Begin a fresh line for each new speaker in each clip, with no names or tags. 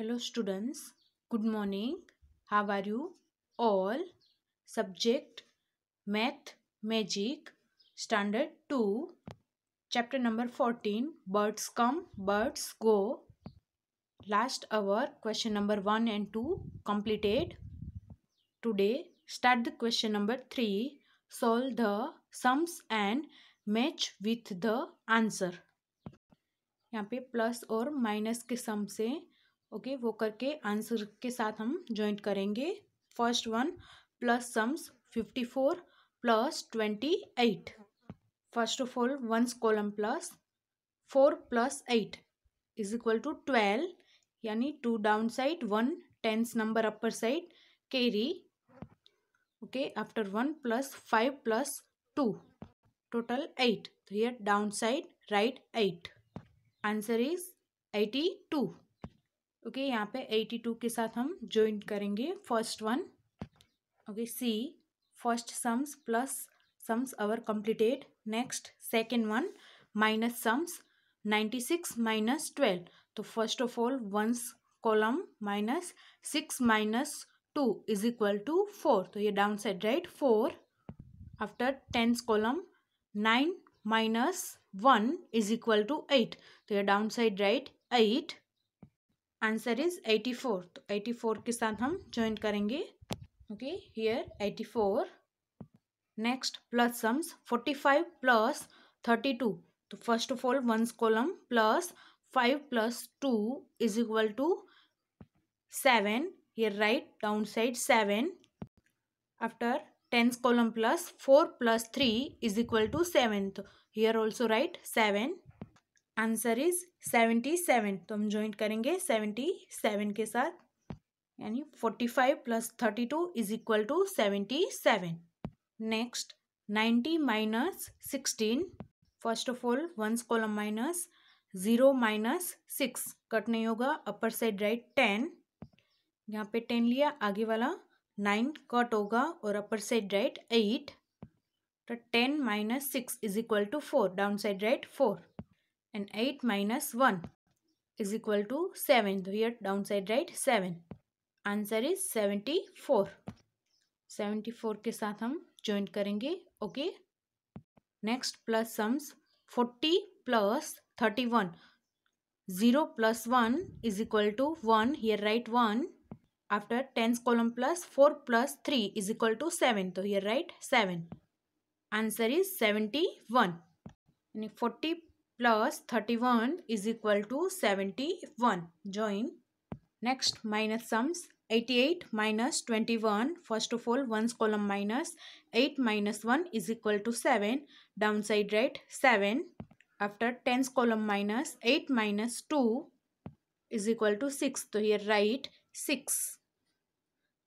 Hello students good morning how are you all subject math magic standard two chapter number fourteen birds come birds go last hour question number one and two completed today start the question number three solve the sums and match with the answer यहाँ पे plus और minus के सम से okay वो करके answer के साथ हम ज्वाइंट करेंगे first one plus sums fifty four plus twenty eight first of all ones column plus four plus eight is equal to twelve यानी two down side one tens number upper side carry one plus five plus two total eight तो ये down side right eight answer is eighty two okay okay, यहाँ पे eighty two के साथ हम join करेंगे first one okay see first sums plus sums our completed next second one minus sums ninety six minus twelve तो first of all ones column minus six minus two is equal to four तो ये down side right four after tens column nine minus one is equal to eight तो ये down side right eight answer is eighty four तो eighty four के साथ हम join करेंगे okay here eighty four next plus sums forty five plus thirty two तो first of all ones column plus five plus two is equal to seven here right down side seven after column plus four plus three is equal to seven तो here also right seven answer is seventy seven तो हम joint करेंगे seventy seven के साथ यानी forty five plus thirty two is equal to seventy seven next ninety minus sixteen first of all ones column minus zero minus six cut नहीं होगा अपर side right ten यहाँ पे टेन लिया आगे वाला नाइन कट होगा और अपर साइड राइट एट तो ten minus six is equal to four down side right four and 8 minus 1 is equal to 7. So here downside right 7. Answer is 74. 74 के साथ हम ज्वाइन करेंगे okay next plus sums 40 plus 31. Zero plus one is equal to one here right one after tens column plus four plus three is equal to seven तो here right seven answer is seventy one यानी forty plus 31 is equal to 71. Join. Next minus sums. 88 minus 21. First of all, 1's column minus. 8 minus 1 is equal to 7. Downside right 7. After 10's column minus 8 minus 2 is equal to 6. So here right 6.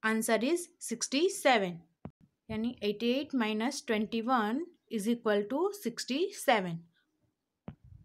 Answer is 67. Yani 88 minus 21 is equal to 67.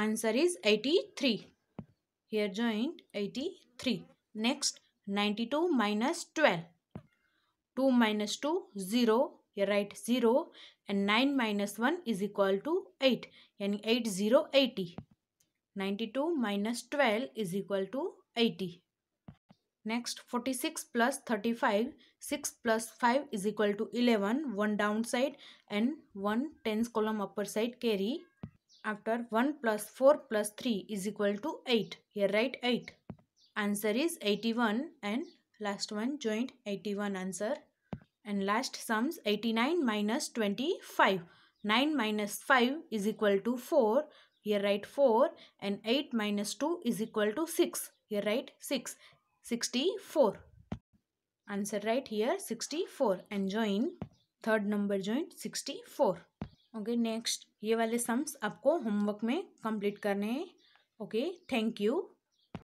Answer is 83. Here joined 83. Next 92 minus 12. 2 minus 2 0. Here write 0 and 9 minus 1 is equal to 8. And 8 0 80. 92 minus 12 is equal to 80. Next 46 plus 35, 6 plus 5 is equal to 11, 1 downside and 1 tens column upper side carry after 1 plus 4 plus 3 is equal to 8. Here write 8. Answer is 81 and last one joint 81 answer. And last sums 89 minus 25. 9 minus 5 is equal to 4. Here write 4 and 8 minus 2 is equal to 6. Here write 6. 64. Answer right here 64 and join third number joint 64. Okay next ये वाले sums आपको homework में complete करने हैं okay thank you